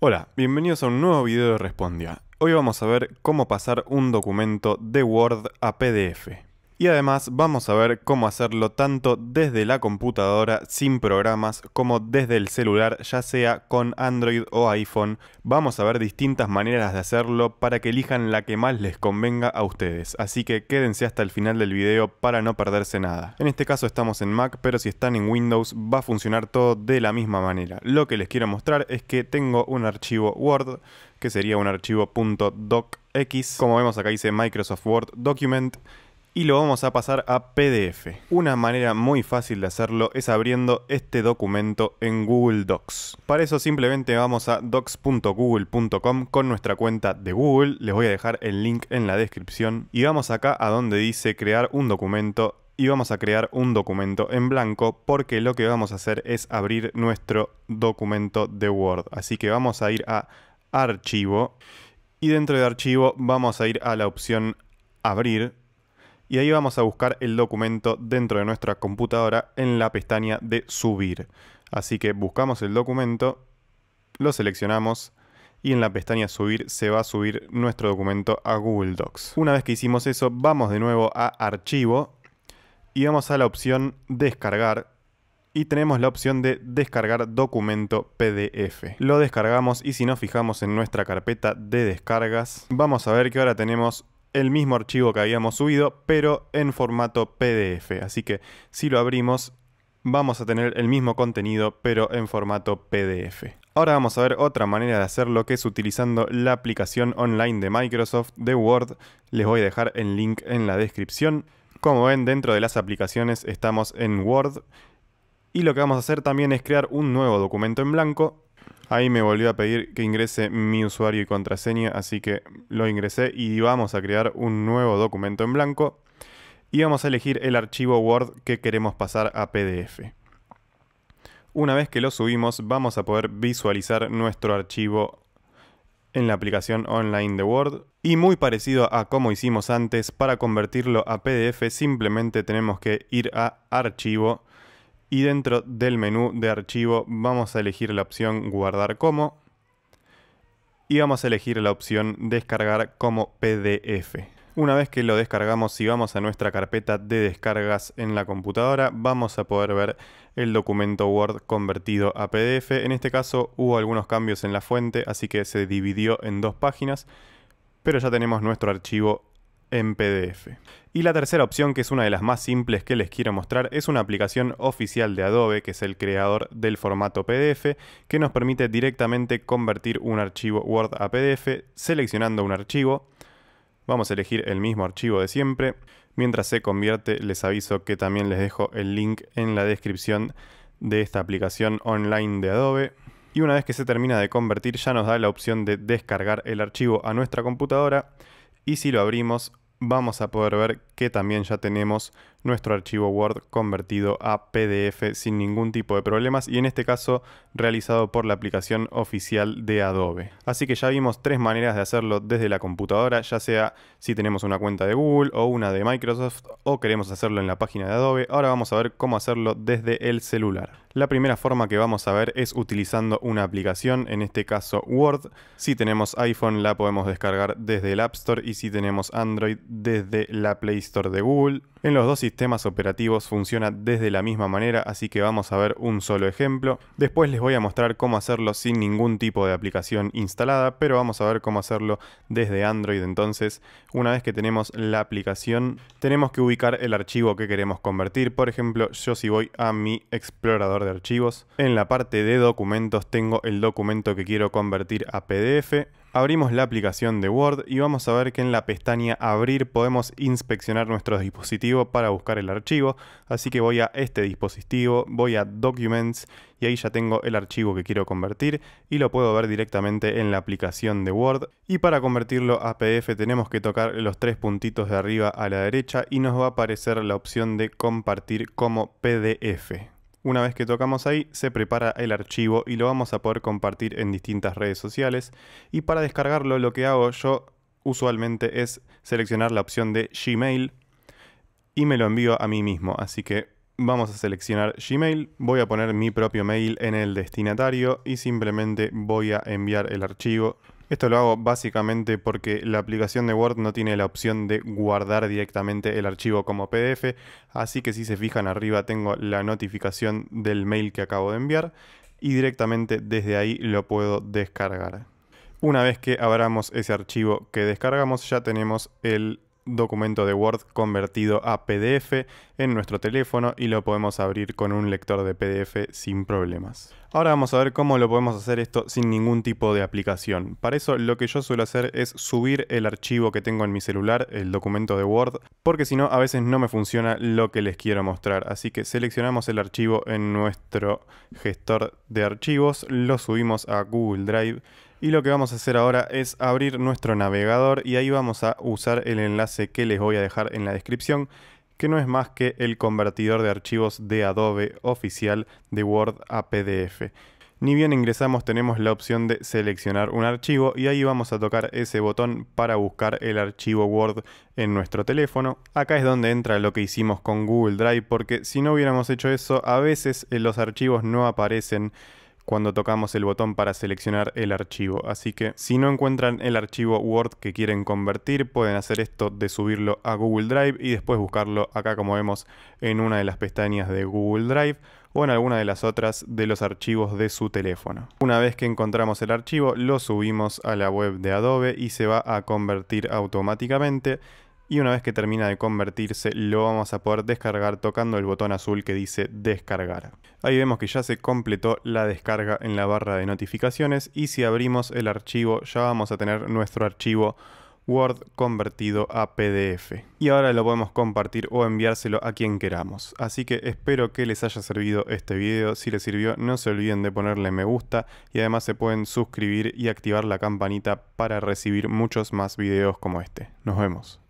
Hola, bienvenidos a un nuevo video de Respondia. Hoy vamos a ver cómo pasar un documento de Word a PDF. Y además vamos a ver cómo hacerlo tanto desde la computadora sin programas como desde el celular, ya sea con Android o iPhone. Vamos a ver distintas maneras de hacerlo para que elijan la que más les convenga a ustedes. Así que quédense hasta el final del video para no perderse nada. En este caso estamos en Mac, pero si están en Windows va a funcionar todo de la misma manera. Lo que les quiero mostrar es que tengo un archivo Word, que sería un archivo .docx. Como vemos acá dice Microsoft Word Document y lo vamos a pasar a PDF. Una manera muy fácil de hacerlo es abriendo este documento en Google Docs. Para eso simplemente vamos a docs.google.com con nuestra cuenta de Google. Les voy a dejar el link en la descripción. Y vamos acá a donde dice crear un documento y vamos a crear un documento en blanco porque lo que vamos a hacer es abrir nuestro documento de Word. Así que vamos a ir a archivo y dentro de archivo vamos a ir a la opción abrir y ahí vamos a buscar el documento dentro de nuestra computadora en la pestaña de subir. Así que buscamos el documento, lo seleccionamos y en la pestaña subir se va a subir nuestro documento a Google Docs. Una vez que hicimos eso, vamos de nuevo a archivo y vamos a la opción descargar y tenemos la opción de descargar documento PDF. Lo descargamos y si nos fijamos en nuestra carpeta de descargas, vamos a ver que ahora tenemos el mismo archivo que habíamos subido, pero en formato PDF. Así que si lo abrimos, vamos a tener el mismo contenido, pero en formato PDF. Ahora vamos a ver otra manera de hacerlo, que es utilizando la aplicación online de Microsoft de Word. Les voy a dejar el link en la descripción. Como ven, dentro de las aplicaciones estamos en Word. Y lo que vamos a hacer también es crear un nuevo documento en blanco Ahí me volvió a pedir que ingrese mi usuario y contraseña, así que lo ingresé y vamos a crear un nuevo documento en blanco y vamos a elegir el archivo Word que queremos pasar a PDF. Una vez que lo subimos vamos a poder visualizar nuestro archivo en la aplicación online de Word y muy parecido a como hicimos antes para convertirlo a PDF simplemente tenemos que ir a archivo y dentro del menú de archivo vamos a elegir la opción guardar como y vamos a elegir la opción descargar como PDF. Una vez que lo descargamos, y vamos a nuestra carpeta de descargas en la computadora, vamos a poder ver el documento Word convertido a PDF. En este caso hubo algunos cambios en la fuente, así que se dividió en dos páginas, pero ya tenemos nuestro archivo en PDF. Y la tercera opción, que es una de las más simples que les quiero mostrar, es una aplicación oficial de Adobe, que es el creador del formato PDF, que nos permite directamente convertir un archivo Word a PDF seleccionando un archivo. Vamos a elegir el mismo archivo de siempre. Mientras se convierte, les aviso que también les dejo el link en la descripción de esta aplicación online de Adobe. Y una vez que se termina de convertir, ya nos da la opción de descargar el archivo a nuestra computadora y si lo abrimos vamos a poder ver que también ya tenemos nuestro archivo Word convertido a PDF sin ningún tipo de problemas y en este caso realizado por la aplicación oficial de Adobe. Así que ya vimos tres maneras de hacerlo desde la computadora, ya sea si tenemos una cuenta de Google o una de Microsoft o queremos hacerlo en la página de Adobe. Ahora vamos a ver cómo hacerlo desde el celular. La primera forma que vamos a ver es utilizando una aplicación, en este caso Word. Si tenemos iPhone la podemos descargar desde el App Store y si tenemos Android desde la Play de Google. En los dos sistemas operativos funciona desde la misma manera, así que vamos a ver un solo ejemplo. Después les voy a mostrar cómo hacerlo sin ningún tipo de aplicación instalada, pero vamos a ver cómo hacerlo desde Android. Entonces, una vez que tenemos la aplicación, tenemos que ubicar el archivo que queremos convertir. Por ejemplo, yo si voy a mi explorador de archivos, en la parte de documentos tengo el documento que quiero convertir a PDF. Abrimos la aplicación de Word y vamos a ver que en la pestaña Abrir podemos inspeccionar nuestro dispositivo para buscar el archivo. Así que voy a este dispositivo, voy a Documents y ahí ya tengo el archivo que quiero convertir y lo puedo ver directamente en la aplicación de Word. Y para convertirlo a PDF tenemos que tocar los tres puntitos de arriba a la derecha y nos va a aparecer la opción de compartir como PDF. Una vez que tocamos ahí, se prepara el archivo y lo vamos a poder compartir en distintas redes sociales. Y para descargarlo, lo que hago yo usualmente es seleccionar la opción de Gmail y me lo envío a mí mismo. Así que vamos a seleccionar Gmail, voy a poner mi propio mail en el destinatario y simplemente voy a enviar el archivo. Esto lo hago básicamente porque la aplicación de Word no tiene la opción de guardar directamente el archivo como PDF, así que si se fijan arriba tengo la notificación del mail que acabo de enviar y directamente desde ahí lo puedo descargar. Una vez que abramos ese archivo que descargamos ya tenemos el documento de Word convertido a PDF en nuestro teléfono y lo podemos abrir con un lector de PDF sin problemas. Ahora vamos a ver cómo lo podemos hacer esto sin ningún tipo de aplicación. Para eso lo que yo suelo hacer es subir el archivo que tengo en mi celular, el documento de Word, porque si no a veces no me funciona lo que les quiero mostrar. Así que seleccionamos el archivo en nuestro gestor de archivos, lo subimos a Google Drive y lo que vamos a hacer ahora es abrir nuestro navegador y ahí vamos a usar el enlace que les voy a dejar en la descripción, que no es más que el convertidor de archivos de Adobe oficial de Word a PDF. Ni bien ingresamos tenemos la opción de seleccionar un archivo y ahí vamos a tocar ese botón para buscar el archivo Word en nuestro teléfono. Acá es donde entra lo que hicimos con Google Drive porque si no hubiéramos hecho eso a veces los archivos no aparecen cuando tocamos el botón para seleccionar el archivo. Así que si no encuentran el archivo Word que quieren convertir, pueden hacer esto de subirlo a Google Drive y después buscarlo acá como vemos en una de las pestañas de Google Drive o en alguna de las otras de los archivos de su teléfono. Una vez que encontramos el archivo, lo subimos a la web de Adobe y se va a convertir automáticamente y una vez que termina de convertirse lo vamos a poder descargar tocando el botón azul que dice descargar. Ahí vemos que ya se completó la descarga en la barra de notificaciones y si abrimos el archivo ya vamos a tener nuestro archivo Word convertido a PDF. Y ahora lo podemos compartir o enviárselo a quien queramos. Así que espero que les haya servido este video. Si les sirvió no se olviden de ponerle me gusta y además se pueden suscribir y activar la campanita para recibir muchos más videos como este. Nos vemos.